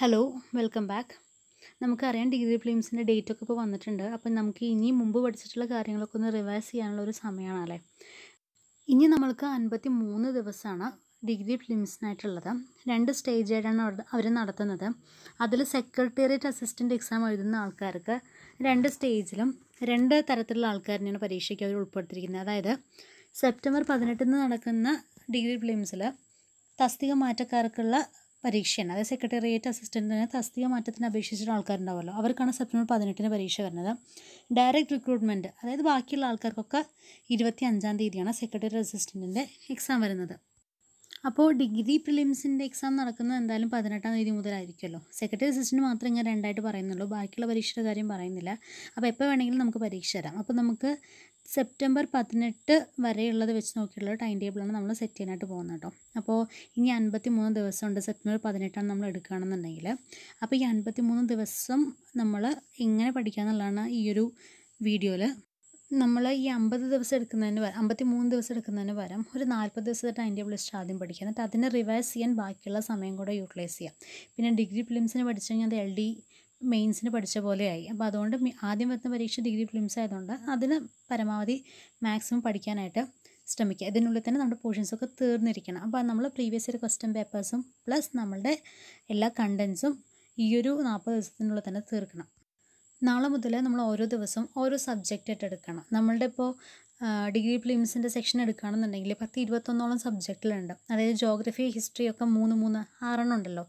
hello welcome back നമുക്കറിയാം degree ഫിലിംസിൻ്റെ date ഒക്കെ ഇപ്പോൾ വന്നിട്ടുണ്ട് അപ്പം നമുക്ക് ഇനി മുമ്പ് പഠിച്ചിട്ടുള്ള കാര്യങ്ങളൊക്കെ ഒന്ന് റിവൈസ് ചെയ്യാനുള്ള ഒരു സമയമാണ് അല്ലേ ഇനി നമ്മൾക്ക് അൻപത്തി മൂന്ന് ദിവസമാണ് ഡിഗ്രി ഫിലിംസിനായിട്ടുള്ളത് രണ്ട് സ്റ്റേജായിട്ടാണ് അവർ നടത്തുന്നത് അതിൽ സെക്രട്ടേറിയറ്റ് അസിസ്റ്റൻ്റ് എക്സാം എഴുതുന്ന ആൾക്കാർക്ക് രണ്ട് സ്റ്റേജിലും രണ്ട് തരത്തിലുള്ള ആൾക്കാരിനെയാണ് പരീക്ഷയ്ക്ക് അവർ ഉൾപ്പെടുത്തിയിരിക്കുന്നത് അതായത് സെപ്റ്റംബർ പതിനെട്ടിന് നടക്കുന്ന ഡിഗ്രി ഫിലിംസിൽ തസ്തിക മാറ്റക്കാർക്കുള്ള പരീക്ഷയാണ് അതായത് സെക്രട്ടേറിയറ്റ് അസിസ്റ്റൻറ്റിന് തസ്തിക മാറ്റത്തിന് അപേക്ഷിച്ചിട്ട് ആൾക്കാരുണ്ടാവുമല്ലോ അവർക്കാണ് സെപ്റ്റംബർ പതിനെട്ടിന് പരീക്ഷ വരുന്നത് ഡയറക്റ്റ് റിക്രൂട്ട്മെൻറ്റ് അതായത് ബാക്കിയുള്ള ആൾക്കാർക്കൊക്കെ ഇരുപത്തി അഞ്ചാം തീയതിയാണ് സെക്രട്ടേറിയറ്റ് അസിസ്റ്റൻറ്റിൻ്റെ എക്സാം വരുന്നത് അപ്പോൾ ഡിഗ്രി പ്രിലിംസിൻ്റെ എക്സാം നടക്കുന്നത് എന്തായാലും പതിനെട്ടാം തീയതി മുതലായിരിക്കുമല്ലോ സെക്രട്ടറി അസിസ്റ്റൻറ്റ് മാത്രം ഇങ്ങനെ രണ്ടായിട്ട് പറയുന്നുള്ളൂ ബാക്കിയുള്ള പരീക്ഷയുടെ കാര്യം പറയുന്നില്ല അപ്പോൾ എപ്പോൾ വേണമെങ്കിലും നമുക്ക് പരീക്ഷ തരാം അപ്പോൾ നമുക്ക് സെപ്റ്റംബർ പതിനെട്ട് വരെയുള്ളത് വെച്ച് നോക്കിയുള്ള ടൈം ടേബിളാണ് നമ്മൾ സെറ്റ് ചെയ്യാനായിട്ട് പോകുന്നത് കേട്ടോ അപ്പോൾ ഇനി അൻപത്തി മൂന്ന് ദിവസമുണ്ട് സെപ്റ്റംബർ പതിനെട്ടാണ് നമ്മൾ എടുക്കുകയാണെന്നുണ്ടെങ്കിൽ അപ്പോൾ ഈ അൻപത്തി മൂന്ന് ദിവസം നമ്മൾ എങ്ങനെ പഠിക്കുക എന്നുള്ളതാണ് ഈ ഒരു വീഡിയോയിൽ നമ്മൾ ഈ അമ്പത് ദിവസം എടുക്കുന്നതിന് പകരം അമ്പത്തി മൂന്ന് ദിവസം എടുക്കുന്നതിന് പകരം ഒരു നാൽപ്പത് ദിവസത്തെ ടൈം ടേബിൾ ലിസ്റ്റ് ആദ്യം പഠിക്കുക എന്നിട്ട് അതിനെ റിവൈസ് ചെയ്യാൻ ബാക്കിയുള്ള സമയം കൂടെ യൂട്ടിലൈസ് ചെയ്യാം പിന്നെ ഡിഗ്രി ഫിലിംസിന് പഠിച്ചു കഴിഞ്ഞാൽ അത് എൽ ഡി മെയിൻസിന് പഠിച്ച പോലെയായി അപ്പോൾ അതുകൊണ്ട് ആദ്യം വരുന്ന പരീക്ഷ ഡിഗ്രി ഫിലിംസ് ആയതുകൊണ്ട് അതിന് പരമാവധി മാക്സിമം പഠിക്കാനായിട്ട് ശ്രമിക്കുക ഇതിനുള്ളിൽ തന്നെ നമ്മുടെ പോർഷൻസൊക്കെ തീർന്നിരിക്കണം അപ്പോൾ നമ്മൾ പ്രീവിയസ് ഇയർ ക്വസ്റ്റ്യൻ പേപ്പേഴ്സും പ്ലസ് നമ്മളുടെ എല്ലാ കണ്ടൻസും ഈ ഒരു നാൽപ്പത് ദിവസത്തിനുള്ളിൽ തന്നെ തീർക്കണം നാളെ മുതൽ നമ്മൾ ഓരോ ദിവസവും ഓരോ സബ്ജക്റ്റ് ആയിട്ട് എടുക്കണം നമ്മളുടെ ഇപ്പോൾ ഡിഗ്രി പ്ലിംസിൻ്റെ സെക്ഷൻ എടുക്കുകയാണെന്നുണ്ടെങ്കിൽ പത്ത് ഇരുപത്തൊന്നോളം സബ്ജക്റ്റിലുണ്ട് അതായത് ജോഗ്രഫി ഹിസ്റ്ററി ഒക്കെ മൂന്ന് മൂന്ന് ആറെണ്ണം ഉണ്ടല്ലോ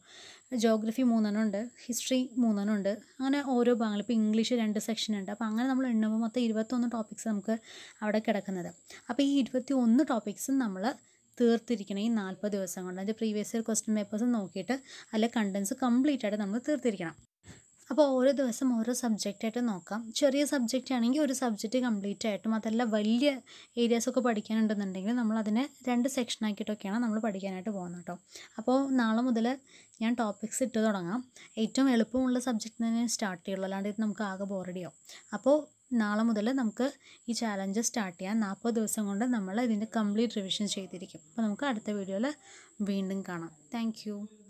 ജോഗ്രഫി മൂന്നെണ്ണം ഉണ്ട് ഹിസ്റ്ററി മൂന്നെണ്ണം ഉണ്ട് അങ്ങനെ ഓരോ ഭാഗങ്ങൾ ഇപ്പോൾ ഇംഗ്ലീഷ് രണ്ട് സെക്ഷൻ ഉണ്ട് അപ്പോൾ അങ്ങനെ നമ്മൾ എണ്ണുമ്പോൾ മൊത്തം ഇരുപത്തൊന്ന് ടോപ്പിക്സ് നമുക്ക് അവിടെ കിടക്കുന്നത് അപ്പോൾ ഈ ഇരുപത്തി ഒന്ന് ടോപ്പിക്സും നമ്മൾ തീർത്തിരിക്കണം ഈ നാൽപ്പത് ദിവസം കൊണ്ട് അതിൻ്റെ പ്രീവിയസ് ഇയർ ക്വസ്റ്റ്യൻ പേപ്പേഴ്സ് നോക്കിയിട്ട് അതിലെ കണ്ടൻസ് കംപ്ലീറ്റ് ആയിട്ട് നമ്മൾ തീർത്തിരിക്കണം അപ്പോൾ ഓരോ ദിവസം ഓരോ സബ്ജക്റ്റായിട്ട് നോക്കാം ചെറിയ സബ്ജക്റ്റ് ആണെങ്കിൽ ഒരു സബ്ജക്റ്റ് കംപ്ലീറ്റ് ആയിട്ടും അതല്ല വലിയ ഏരിയാസൊക്കെ പഠിക്കാനുണ്ടെന്നുണ്ടെങ്കിൽ നമ്മളതിനെ രണ്ട് സെക്ഷനാക്കിയിട്ടൊക്കെയാണ് നമ്മൾ പഠിക്കാനായിട്ട് പോകുന്നത് കേട്ടോ അപ്പോൾ നാളെ മുതൽ ഞാൻ ടോപ്പിക്സ് ഇട്ട് തുടങ്ങാം ഏറ്റവും എളുപ്പമുള്ള സബ്ജക്റ്റ് തന്നെ സ്റ്റാർട്ട് ചെയ്യുള്ളൂ അല്ലാണ്ട് ഇത് നമുക്ക് ആകെ ബോറടിയോ അപ്പോൾ നാളെ മുതൽ നമുക്ക് ഈ ചാലഞ്ച് സ്റ്റാർട്ട് ചെയ്യാം നാൽപ്പത് ദിവസം കൊണ്ട് നമ്മൾ ഇതിൻ്റെ കംപ്ലീറ്റ് റിവിഷൻ ചെയ്തിരിക്കും അപ്പോൾ നമുക്ക് അടുത്ത വീഡിയോയിൽ വീണ്ടും കാണാം താങ്ക്